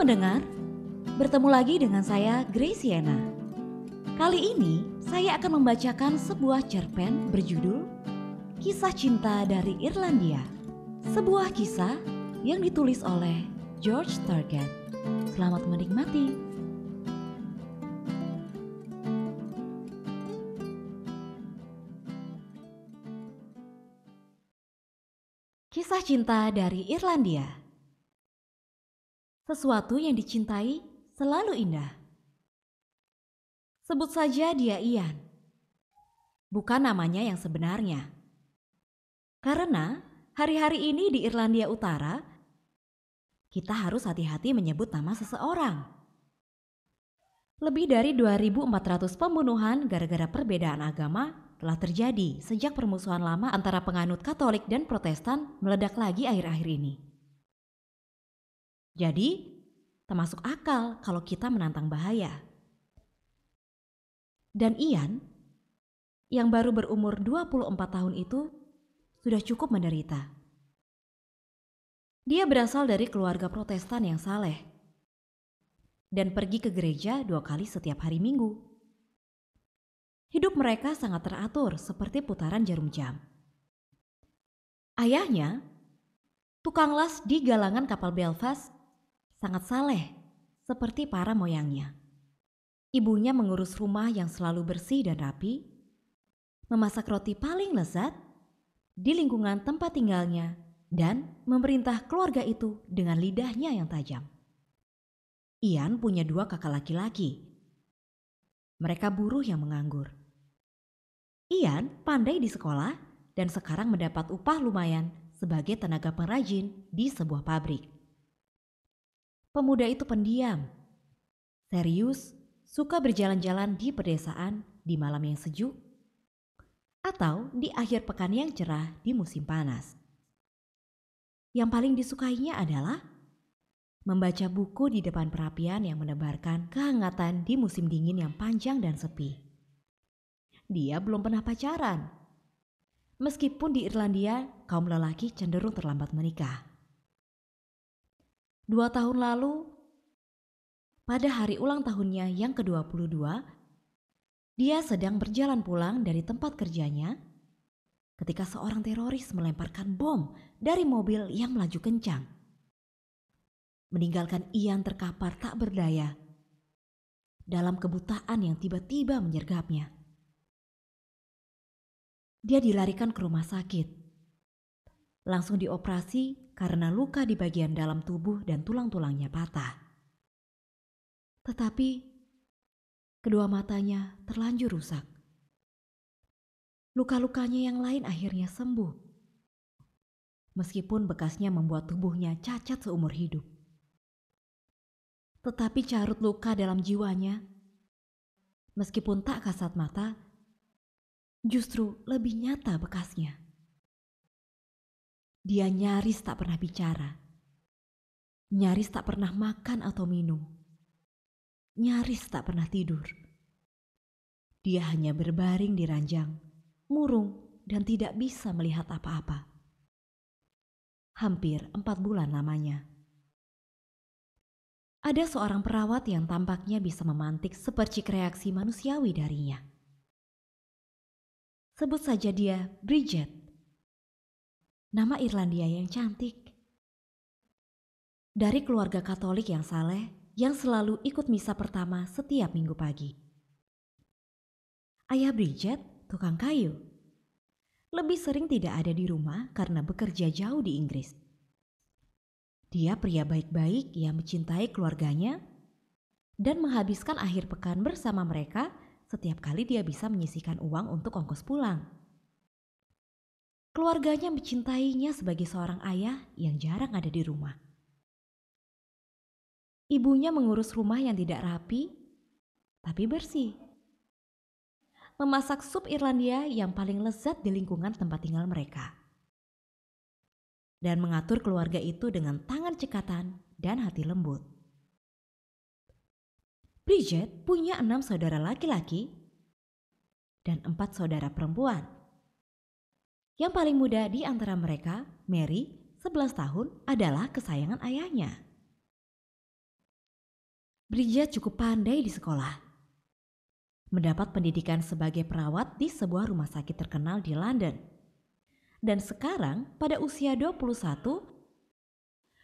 pendengar, bertemu lagi dengan saya Graciana. Kali ini saya akan membacakan sebuah cerpen berjudul Kisah Cinta dari Irlandia. Sebuah kisah yang ditulis oleh George Target. Selamat menikmati. Kisah Cinta dari Irlandia sesuatu yang dicintai selalu indah. Sebut saja dia Ian. Bukan namanya yang sebenarnya. Karena hari-hari ini di Irlandia Utara, kita harus hati-hati menyebut nama seseorang. Lebih dari 2.400 pembunuhan gara-gara perbedaan agama telah terjadi sejak permusuhan lama antara penganut Katolik dan Protestan meledak lagi akhir-akhir ini. Jadi, termasuk akal kalau kita menantang bahaya. Dan Ian, yang baru berumur 24 tahun itu, sudah cukup menderita. Dia berasal dari keluarga protestan yang saleh dan pergi ke gereja dua kali setiap hari minggu. Hidup mereka sangat teratur seperti putaran jarum jam. Ayahnya, tukang las di galangan kapal Belfast sangat saleh, seperti para moyangnya. Ibunya mengurus rumah yang selalu bersih dan rapi, memasak roti paling lezat di lingkungan tempat tinggalnya, dan memerintah keluarga itu dengan lidahnya yang tajam. Ian punya dua kakak laki-laki. Mereka buruh yang menganggur. Ian pandai di sekolah dan sekarang mendapat upah lumayan sebagai tenaga pengrajin di sebuah pabrik pemuda itu pendiam. Serius, suka berjalan-jalan di pedesaan di malam yang sejuk atau di akhir pekan yang cerah di musim panas. Yang paling disukainya adalah membaca buku di depan perapian yang menebarkan kehangatan di musim dingin yang panjang dan sepi. Dia belum pernah pacaran. Meskipun di Irlandia, kaum lelaki cenderung terlambat menikah. Dua tahun lalu, pada hari ulang tahunnya yang ke-22, dia sedang berjalan pulang dari tempat kerjanya ketika seorang teroris melemparkan bom dari mobil yang melaju kencang. Meninggalkan Ian terkapar tak berdaya dalam kebutaan yang tiba-tiba menyergapnya. Dia dilarikan ke rumah sakit. Langsung dioperasi karena luka di bagian dalam tubuh dan tulang-tulangnya patah. Tetapi kedua matanya terlanjur rusak. Luka-lukanya yang lain akhirnya sembuh. Meskipun bekasnya membuat tubuhnya cacat seumur hidup. Tetapi carut luka dalam jiwanya, meskipun tak kasat mata, justru lebih nyata bekasnya. Dia nyaris tak pernah bicara. Nyaris tak pernah makan atau minum. Nyaris tak pernah tidur. Dia hanya berbaring di ranjang, murung, dan tidak bisa melihat apa-apa. Hampir empat bulan lamanya. Ada seorang perawat yang tampaknya bisa memantik sepercik reaksi manusiawi darinya. Sebut saja dia Bridget nama Irlandia yang cantik. Dari keluarga Katolik yang saleh yang selalu ikut misa pertama setiap minggu pagi. Ayah Bridget, tukang kayu, lebih sering tidak ada di rumah karena bekerja jauh di Inggris. Dia pria baik-baik yang mencintai keluarganya dan menghabiskan akhir pekan bersama mereka setiap kali dia bisa menyisihkan uang untuk ongkos pulang. Keluarganya mencintainya sebagai seorang ayah yang jarang ada di rumah. Ibunya mengurus rumah yang tidak rapi, tapi bersih. Memasak sup Irlandia yang paling lezat di lingkungan tempat tinggal mereka. Dan mengatur keluarga itu dengan tangan cekatan dan hati lembut. Bridget punya enam saudara laki-laki dan empat saudara perempuan yang paling muda di antara mereka, Mary, 11 tahun, adalah kesayangan ayahnya. Bridget cukup pandai di sekolah. Mendapat pendidikan sebagai perawat di sebuah rumah sakit terkenal di London. Dan sekarang pada usia 21,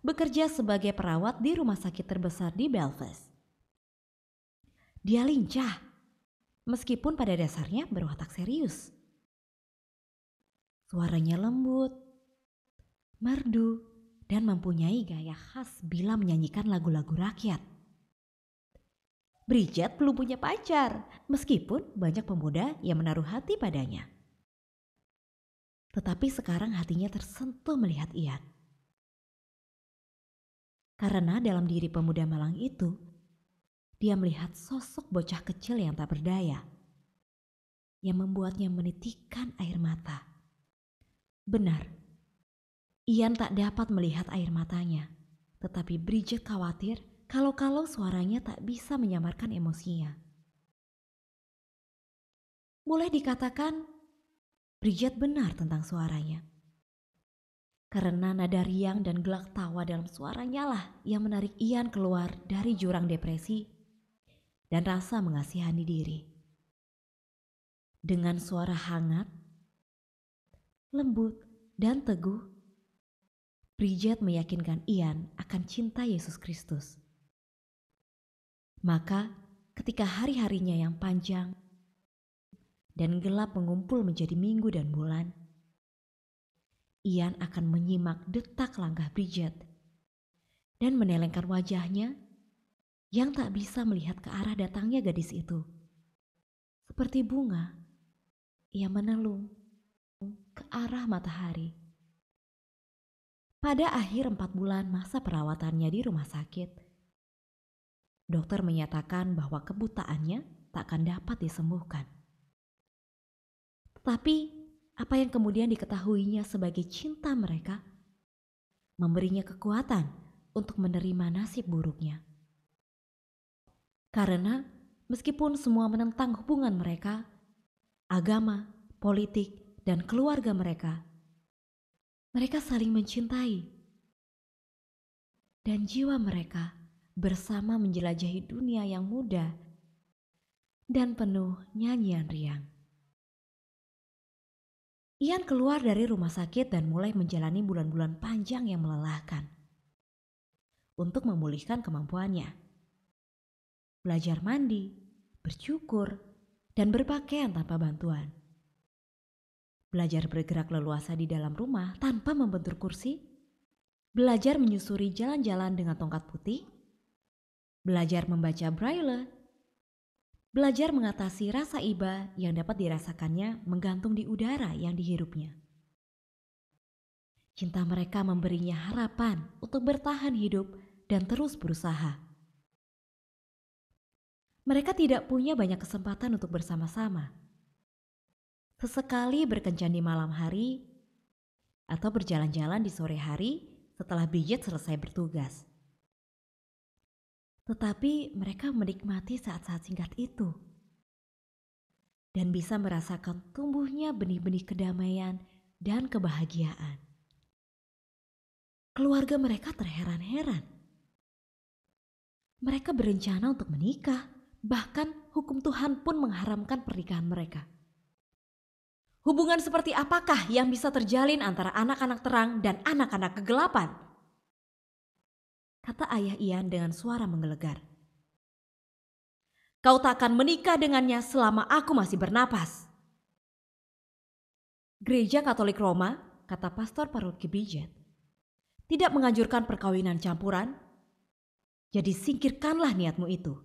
bekerja sebagai perawat di rumah sakit terbesar di Belfast. Dia lincah, meskipun pada dasarnya berwatak serius. Suaranya lembut, merdu, dan mempunyai gaya khas bila menyanyikan lagu-lagu rakyat. Bridget belum punya pacar, meskipun banyak pemuda yang menaruh hati padanya. Tetapi sekarang hatinya tersentuh melihat Ian. Karena dalam diri pemuda malang itu, dia melihat sosok bocah kecil yang tak berdaya, yang membuatnya menitikan air mata. Benar, Ian tak dapat melihat air matanya, tetapi Bridget khawatir kalau-kalau suaranya tak bisa menyamarkan emosinya. Boleh dikatakan, Bridget benar tentang suaranya. Karena nada riang dan gelak tawa dalam suaranya lah yang menarik Ian keluar dari jurang depresi dan rasa mengasihani diri. Dengan suara hangat, lembut, dan teguh. Bridget meyakinkan Ian akan cinta Yesus Kristus. Maka, ketika hari-harinya yang panjang dan gelap mengumpul menjadi minggu dan bulan, Ian akan menyimak detak langkah Bridget dan menelengkan wajahnya yang tak bisa melihat ke arah datangnya gadis itu. Seperti bunga, ia menelung ke arah matahari. Pada akhir empat bulan masa perawatannya di rumah sakit, dokter menyatakan bahwa kebutaannya tak akan dapat disembuhkan. Tetapi apa yang kemudian diketahuinya sebagai cinta mereka memberinya kekuatan untuk menerima nasib buruknya. Karena meskipun semua menentang hubungan mereka, agama, politik, dan keluarga mereka. Mereka saling mencintai, dan jiwa mereka bersama menjelajahi dunia yang muda dan penuh nyanyian riang. Ian keluar dari rumah sakit dan mulai menjalani bulan-bulan panjang yang melelahkan untuk memulihkan kemampuannya. Belajar mandi, bercukur, dan berpakaian tanpa bantuan belajar bergerak leluasa di dalam rumah tanpa membentur kursi, belajar menyusuri jalan-jalan dengan tongkat putih, belajar membaca braille, belajar mengatasi rasa iba yang dapat dirasakannya menggantung di udara yang dihirupnya. Cinta mereka memberinya harapan untuk bertahan hidup dan terus berusaha. Mereka tidak punya banyak kesempatan untuk bersama-sama sesekali berkencan di malam hari, atau berjalan-jalan di sore hari setelah Bridget selesai bertugas. Tetapi mereka menikmati saat-saat singkat itu dan bisa merasakan tumbuhnya benih-benih kedamaian dan kebahagiaan. Keluarga mereka terheran-heran. Mereka berencana untuk menikah, bahkan hukum Tuhan pun mengharamkan pernikahan mereka. Hubungan seperti apakah yang bisa terjalin antara anak-anak terang dan anak-anak kegelapan? Kata ayah Ian dengan suara menggelegar. Kau tak akan menikah dengannya selama aku masih bernapas. Gereja Katolik Roma, kata Pastor Paroki Bijet, tidak menganjurkan perkawinan campuran, jadi singkirkanlah niatmu itu.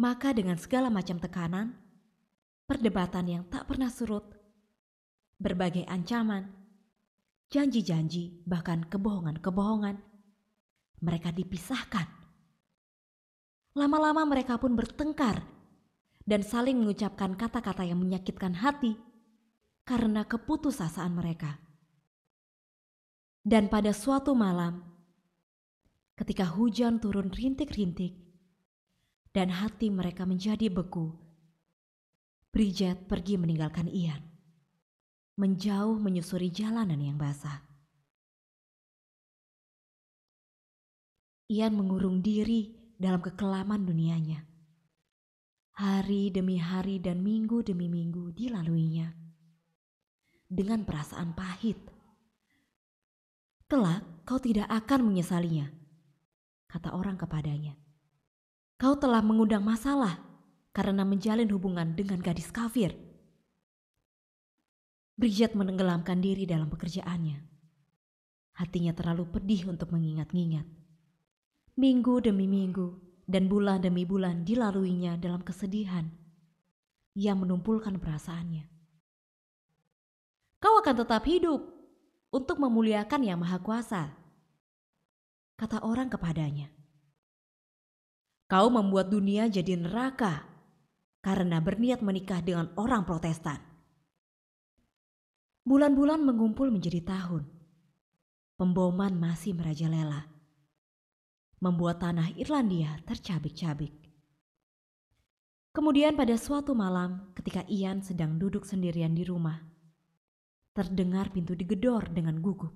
Maka dengan segala macam tekanan, perdebatan yang tak pernah surut, berbagai ancaman, janji-janji, bahkan kebohongan-kebohongan. Mereka dipisahkan. Lama-lama mereka pun bertengkar dan saling mengucapkan kata-kata yang menyakitkan hati karena keputusasaan mereka. Dan pada suatu malam, ketika hujan turun rintik-rintik dan hati mereka menjadi beku, Prijat pergi meninggalkan Ian. Menjauh menyusuri jalanan yang basah. Ian mengurung diri dalam kekelaman dunianya. Hari demi hari dan minggu demi minggu dilaluinya. Dengan perasaan pahit. Kelak kau tidak akan menyesalinya, kata orang kepadanya. Kau telah mengundang masalah karena menjalin hubungan dengan gadis kafir. Bridget menenggelamkan diri dalam pekerjaannya. Hatinya terlalu pedih untuk mengingat-ingat. Minggu demi minggu dan bulan demi bulan dilaluinya dalam kesedihan. Ia menumpulkan perasaannya. Kau akan tetap hidup untuk memuliakan Yang Maha Kuasa, kata orang kepadanya. Kau membuat dunia jadi neraka karena berniat menikah dengan orang Protestan. Bulan-bulan mengumpul menjadi tahun. Pemboman masih merajalela. Membuat tanah Irlandia tercabik-cabik. Kemudian pada suatu malam ketika Ian sedang duduk sendirian di rumah, terdengar pintu digedor dengan gugup.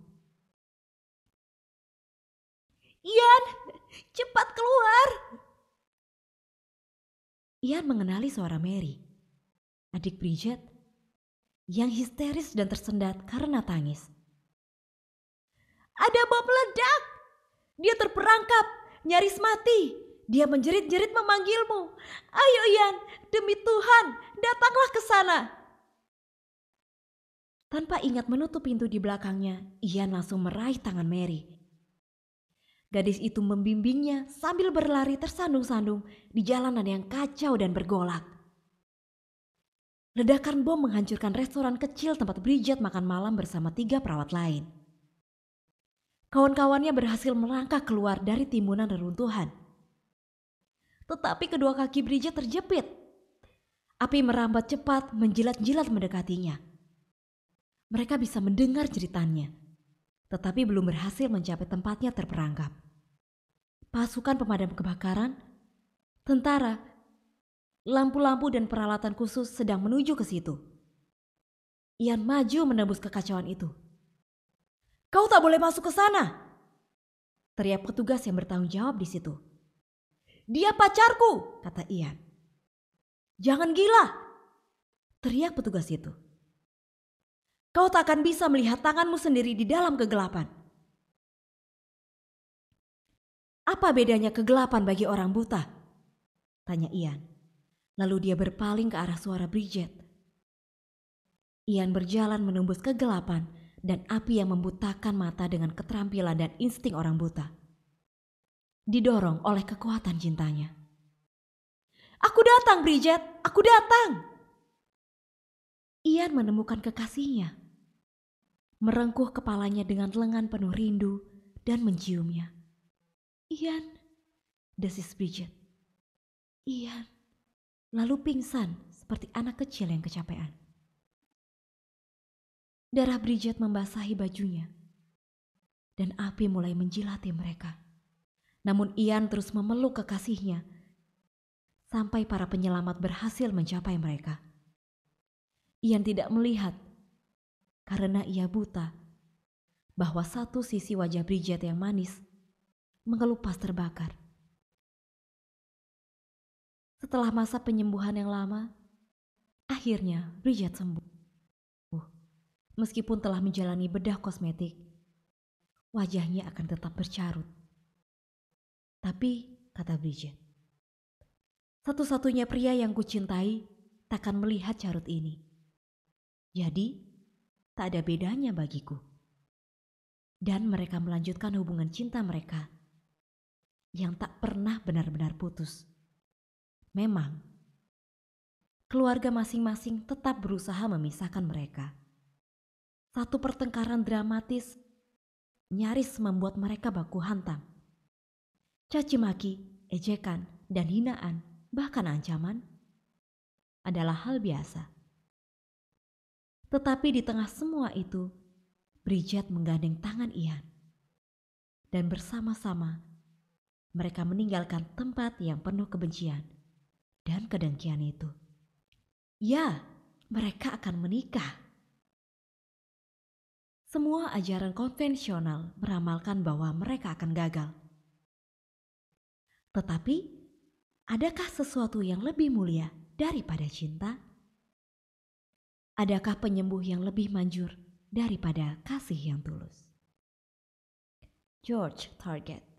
Ian, cepat keluar! Ian mengenali suara Mary, adik Bridget, yang histeris dan tersendat karena tangis. Ada bom ledak! Dia terperangkap, nyaris mati. Dia menjerit-jerit memanggilmu. Ayo Ian, demi Tuhan, datanglah ke sana. Tanpa ingat menutup pintu di belakangnya, Ian langsung meraih tangan Mary. Gadis itu membimbingnya sambil berlari tersandung-sandung di jalanan yang kacau dan bergolak. Ledakan bom menghancurkan restoran kecil tempat Bridget makan malam bersama tiga perawat lain. Kawan-kawannya berhasil melangkah keluar dari timbunan reruntuhan. Tetapi kedua kaki Bridget terjepit. Api merambat cepat menjilat-jilat mendekatinya. Mereka bisa mendengar ceritanya tetapi belum berhasil mencapai tempatnya terperangkap. Pasukan pemadam kebakaran, tentara, lampu-lampu dan peralatan khusus sedang menuju ke situ. Ian maju menembus kekacauan itu. Kau tak boleh masuk ke sana! Teriak petugas yang bertanggung jawab di situ. Dia pacarku, kata Ian. Jangan gila, teriak petugas itu. Kau tak akan bisa melihat tanganmu sendiri di dalam kegelapan. Apa bedanya kegelapan bagi orang buta? Tanya Ian. Lalu dia berpaling ke arah suara Bridget. Ian berjalan menembus kegelapan dan api yang membutakan mata dengan keterampilan dan insting orang buta. Didorong oleh kekuatan cintanya. Aku datang, Bridget! Aku datang! Ian menemukan kekasihnya merengkuh kepalanya dengan lengan penuh rindu dan menciumnya. Ian, desis Bridget. Ian, lalu pingsan seperti anak kecil yang kecapean. Darah Bridget membasahi bajunya dan api mulai menjilati mereka. Namun Ian terus memeluk kekasihnya sampai para penyelamat berhasil mencapai mereka. Ian tidak melihat karena ia buta, bahwa satu sisi wajah Bridget yang manis mengelupas terbakar. Setelah masa penyembuhan yang lama, akhirnya Bridget sembuh. Meskipun telah menjalani bedah kosmetik, wajahnya akan tetap bercarut. Tapi, kata Bridget, satu-satunya pria yang kucintai takkan melihat carut ini. Jadi, tak ada bedanya bagiku. Dan mereka melanjutkan hubungan cinta mereka yang tak pernah benar-benar putus. Memang, keluarga masing-masing tetap berusaha memisahkan mereka. Satu pertengkaran dramatis nyaris membuat mereka baku hantam. Caci maki, ejekan, dan hinaan, bahkan ancaman adalah hal biasa tetapi di tengah semua itu, Bridget menggandeng tangan Ian. Dan bersama-sama, mereka meninggalkan tempat yang penuh kebencian dan kedengkian itu. Ya, mereka akan menikah. Semua ajaran konvensional meramalkan bahwa mereka akan gagal. Tetapi, adakah sesuatu yang lebih mulia daripada cinta? Adakah penyembuh yang lebih manjur daripada kasih yang tulus? George Target